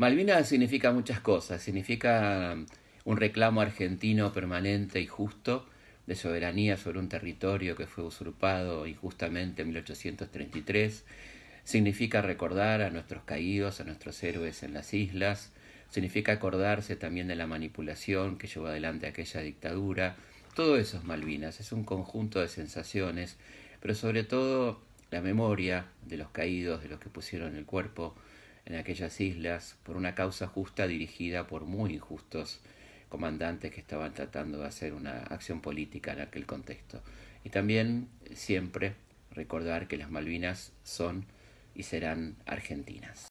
Malvinas significa muchas cosas, significa mm, un reclamo argentino permanente y justo de soberanía sobre un territorio que fue usurpado injustamente en 1833, significa recordar a nuestros caídos, a nuestros héroes en las islas, significa acordarse también de la manipulación que llevó adelante aquella dictadura, todo eso es Malvinas, es un conjunto de sensaciones, pero sobre todo la memoria de los caídos, de los que pusieron el cuerpo, en aquellas islas por una causa justa dirigida por muy injustos comandantes que estaban tratando de hacer una acción política en aquel contexto. Y también siempre recordar que las Malvinas son y serán argentinas.